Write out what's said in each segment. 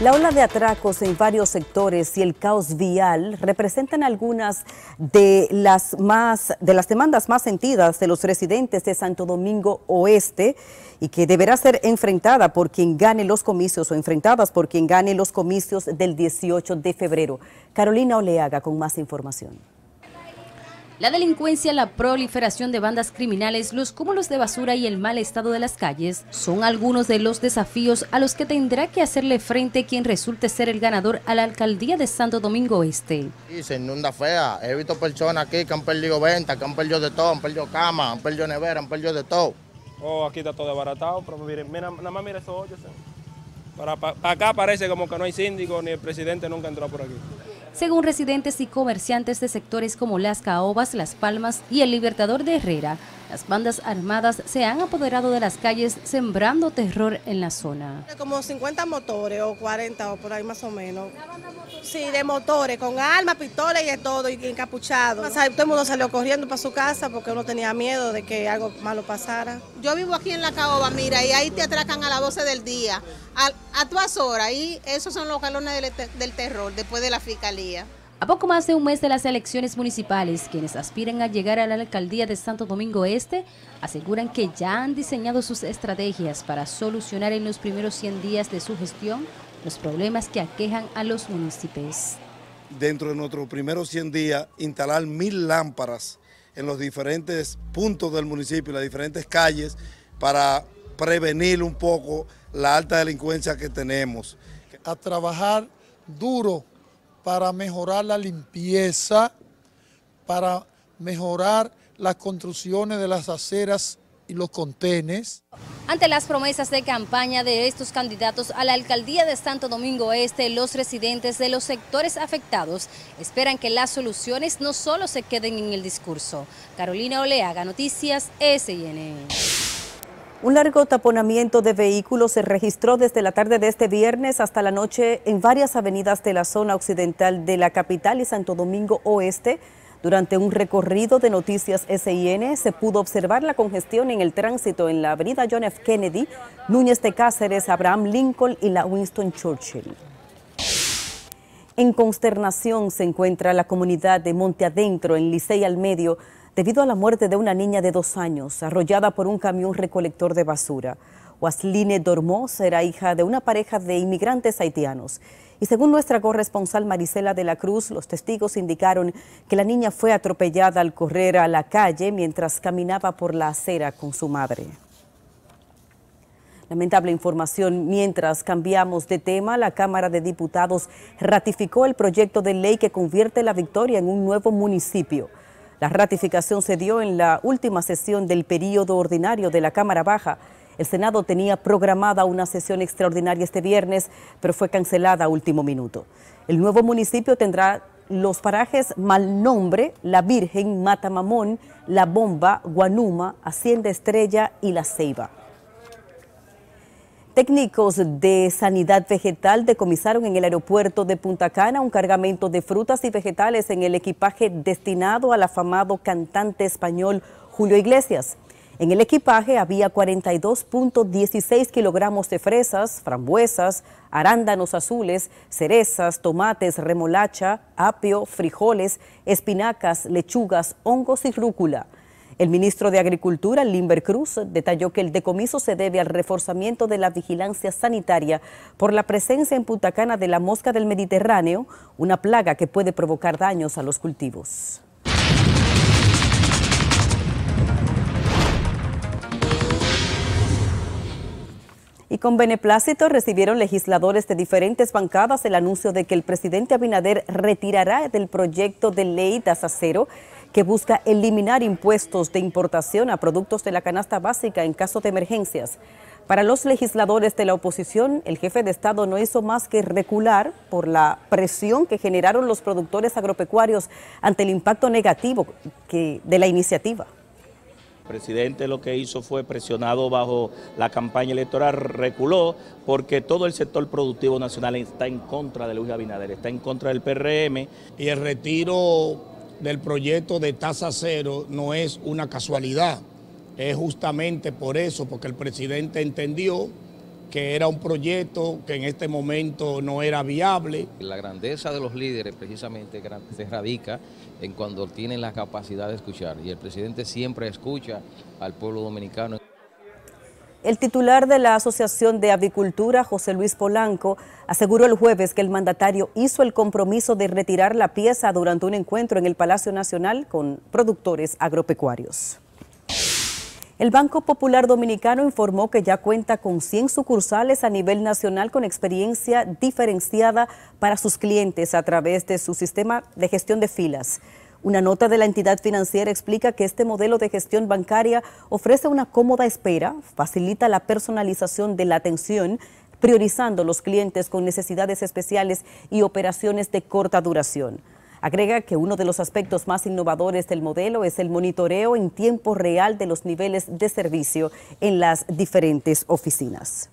La ola de atracos en varios sectores y el caos vial representan algunas de las, más, de las demandas más sentidas de los residentes de Santo Domingo Oeste y que deberá ser enfrentada por quien gane los comicios o enfrentadas por quien gane los comicios del 18 de febrero. Carolina Oleaga con más información. La delincuencia, la proliferación de bandas criminales, los cúmulos de basura y el mal estado de las calles son algunos de los desafíos a los que tendrá que hacerle frente quien resulte ser el ganador a la alcaldía de Santo Domingo Este. Sí, se inunda fea. He visto personas aquí que han perdido venta, que han perdido de todo, han perdido cama, han perdido nevera, han perdido de todo. Oh, aquí está todo desbaratado, pero miren, nada más mira esos hoyos. Eh. Para, para acá parece como que no hay síndico ni el presidente nunca entró por aquí según residentes y comerciantes de sectores como Las Caobas, Las Palmas y El Libertador de Herrera, las bandas armadas se han apoderado de las calles sembrando terror en la zona. Como 50 motores o 40 o por ahí más o menos. Sí, de motores, con armas, pistolas y de todo, y encapuchados. Todo el mundo salió corriendo para su casa porque uno tenía miedo de que algo malo pasara. Yo vivo aquí en La Caoba, mira, y ahí te atracan a la 12 del día, a, todas horas, y esos son los galones del terror después de la fiscalía. A poco más de un mes de las elecciones municipales, quienes aspiran a llegar a la alcaldía de Santo Domingo Este aseguran que ya han diseñado sus estrategias para solucionar en los primeros 100 días de su gestión los problemas que aquejan a los municipios. Dentro de nuestros primeros 100 días, instalar mil lámparas en los diferentes puntos del municipio, las diferentes calles, para prevenir un poco la alta delincuencia que tenemos. A trabajar duro para mejorar la limpieza, para mejorar las construcciones de las aceras y los contenes. Ante las promesas de campaña de estos candidatos a la alcaldía de Santo Domingo Este, los residentes de los sectores afectados esperan que las soluciones no solo se queden en el discurso. Carolina Oleaga, Noticias SNN. Un largo taponamiento de vehículos se registró desde la tarde de este viernes hasta la noche en varias avenidas de la zona occidental de la capital y Santo Domingo Oeste. Durante un recorrido de Noticias SIN se pudo observar la congestión en el tránsito en la avenida John F. Kennedy, Núñez de Cáceres, Abraham Lincoln y la Winston Churchill. En consternación se encuentra la comunidad de Monte Adentro, en Licey al Medio, debido a la muerte de una niña de dos años arrollada por un camión recolector de basura. Wasline Dormoz era hija de una pareja de inmigrantes haitianos. Y según nuestra corresponsal Marisela de la Cruz, los testigos indicaron que la niña fue atropellada al correr a la calle mientras caminaba por la acera con su madre. Lamentable información. Mientras cambiamos de tema, la Cámara de Diputados ratificó el proyecto de ley que convierte la Victoria en un nuevo municipio. La ratificación se dio en la última sesión del período ordinario de la Cámara Baja. El Senado tenía programada una sesión extraordinaria este viernes, pero fue cancelada a último minuto. El nuevo municipio tendrá los parajes Mal Nombre, La Virgen, Matamamón, La Bomba, Guanuma, Hacienda Estrella y La Ceiba. Técnicos de Sanidad Vegetal decomisaron en el aeropuerto de Punta Cana un cargamento de frutas y vegetales en el equipaje destinado al afamado cantante español Julio Iglesias. En el equipaje había 42.16 kilogramos de fresas, frambuesas, arándanos azules, cerezas, tomates, remolacha, apio, frijoles, espinacas, lechugas, hongos y rúcula. El ministro de Agricultura, Limber Cruz, detalló que el decomiso se debe al reforzamiento de la vigilancia sanitaria por la presencia en Punta Cana de la mosca del Mediterráneo, una plaga que puede provocar daños a los cultivos. y con beneplácito recibieron legisladores de diferentes bancadas el anuncio de que el presidente Abinader retirará del proyecto de ley tasacero que busca eliminar impuestos de importación a productos de la canasta básica en caso de emergencias. Para los legisladores de la oposición, el jefe de Estado no hizo más que recular por la presión que generaron los productores agropecuarios ante el impacto negativo que, de la iniciativa. presidente lo que hizo fue presionado bajo la campaña electoral, reculó porque todo el sector productivo nacional está en contra de Luis Abinader, está en contra del PRM. Y el retiro del proyecto de tasa cero no es una casualidad. Es justamente por eso, porque el presidente entendió que era un proyecto que en este momento no era viable. La grandeza de los líderes precisamente se radica en cuando tienen la capacidad de escuchar y el presidente siempre escucha al pueblo dominicano. El titular de la Asociación de Avicultura, José Luis Polanco, aseguró el jueves que el mandatario hizo el compromiso de retirar la pieza durante un encuentro en el Palacio Nacional con productores agropecuarios. El Banco Popular Dominicano informó que ya cuenta con 100 sucursales a nivel nacional con experiencia diferenciada para sus clientes a través de su sistema de gestión de filas. Una nota de la entidad financiera explica que este modelo de gestión bancaria ofrece una cómoda espera, facilita la personalización de la atención, priorizando los clientes con necesidades especiales y operaciones de corta duración. Agrega que uno de los aspectos más innovadores del modelo es el monitoreo en tiempo real de los niveles de servicio en las diferentes oficinas.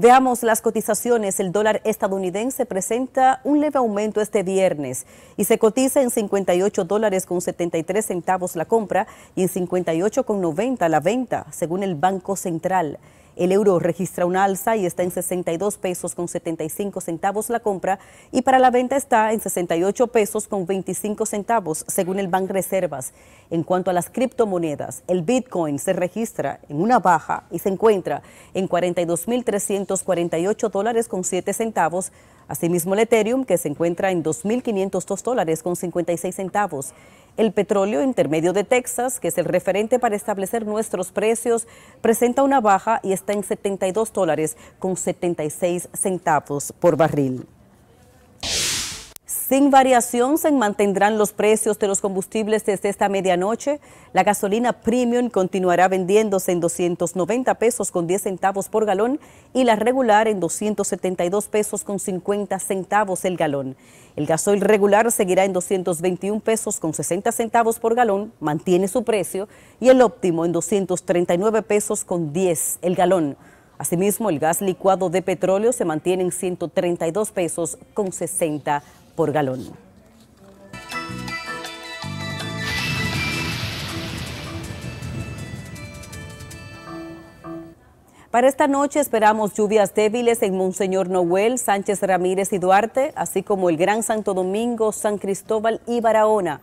Veamos las cotizaciones. El dólar estadounidense presenta un leve aumento este viernes y se cotiza en 58 dólares con 73 centavos la compra y en 58 con 90 la venta, según el Banco Central. El euro registra una alza y está en 62 pesos con 75 centavos la compra y para la venta está en 68 pesos con 25 centavos según el Banco Reservas. En cuanto a las criptomonedas, el Bitcoin se registra en una baja y se encuentra en 42.348 dólares con 7 centavos. Asimismo el Ethereum que se encuentra en 2.502 dólares con 56 centavos. El petróleo intermedio de Texas, que es el referente para establecer nuestros precios, presenta una baja y está en 72 dólares con 76 centavos por barril. Sin variación se mantendrán los precios de los combustibles desde esta medianoche. La gasolina premium continuará vendiéndose en 290 pesos con 10 centavos por galón y la regular en 272 pesos con 50 centavos el galón. El gasoil regular seguirá en 221 pesos con 60 centavos por galón, mantiene su precio, y el óptimo en 239 pesos con 10 el galón. Asimismo, el gas licuado de petróleo se mantiene en 132 pesos con 60 por galón. Para esta noche esperamos lluvias débiles en Monseñor Noel, Sánchez Ramírez y Duarte, así como el Gran Santo Domingo, San Cristóbal y Barahona.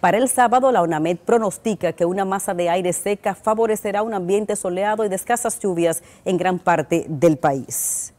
Para el sábado, la ONAMED pronostica que una masa de aire seca favorecerá un ambiente soleado y de escasas lluvias en gran parte del país.